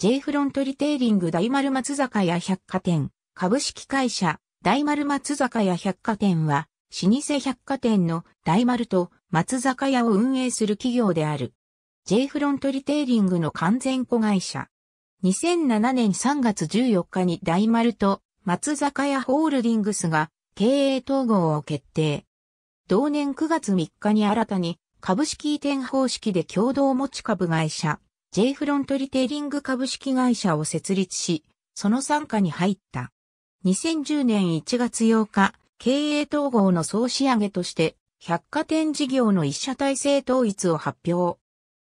J フロントリテイリング大丸松坂屋百貨店、株式会社、大丸松坂屋百貨店は、老舗百貨店の大丸と松坂屋を運営する企業である。J フロントリテイリングの完全子会社。2007年3月14日に大丸と松坂屋ホールディングスが経営統合を決定。同年9月3日に新たに株式移転方式で共同持ち株会社 J フロントリテイリング株式会社を設立し、その参加に入った。2010年1月8日、経営統合の総仕上げとして、百貨店事業の一社体制統一を発表。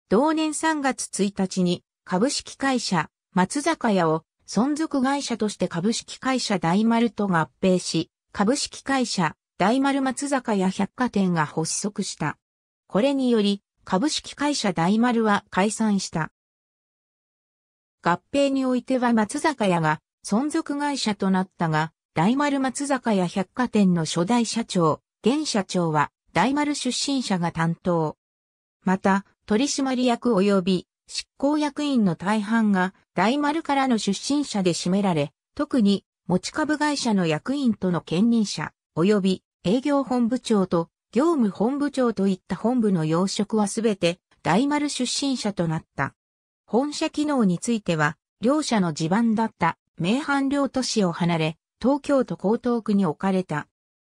同年3月1日に、株式会社、松坂屋を存続会社として株式会社大丸と合併し、株式会社、大丸松坂屋百貨店が発足した。これにより、株式会社大丸は解散した。合併においては松坂屋が存続会社となったが、大丸松坂屋百貨店の初代社長、現社長は大丸出身者が担当。また、取締役及び執行役員の大半が大丸からの出身者で占められ、特に持ち株会社の役員との兼任者、及び営業本部長と業務本部長といった本部の要職はすべて大丸出身者となった。本社機能については、両社の地盤だった名阪両都市を離れ、東京都江東区に置かれた。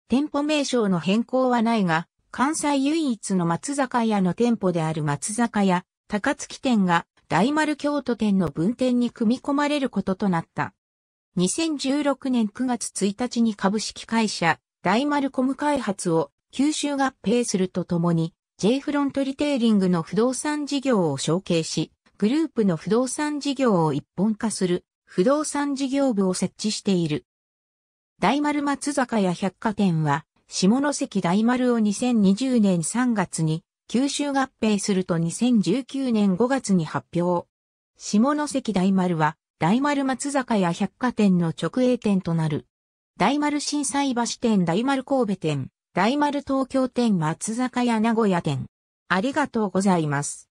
店舗名称の変更はないが、関西唯一の松坂屋の店舗である松坂屋、高槻店が大丸京都店の分店に組み込まれることとなった。2016年9月1日に株式会社大丸コム開発を吸収合併するとともに、J フロントリテイリングの不動産事業を承継し、グループの不動産事業を一本化する不動産事業部を設置している。大丸松坂屋百貨店は、下関大丸を2020年3月に吸収合併すると2019年5月に発表。下関大丸は大丸松坂屋百貨店の直営店となる。大丸震災橋店大丸神戸店、大丸東京店松坂屋名古屋店。ありがとうございます。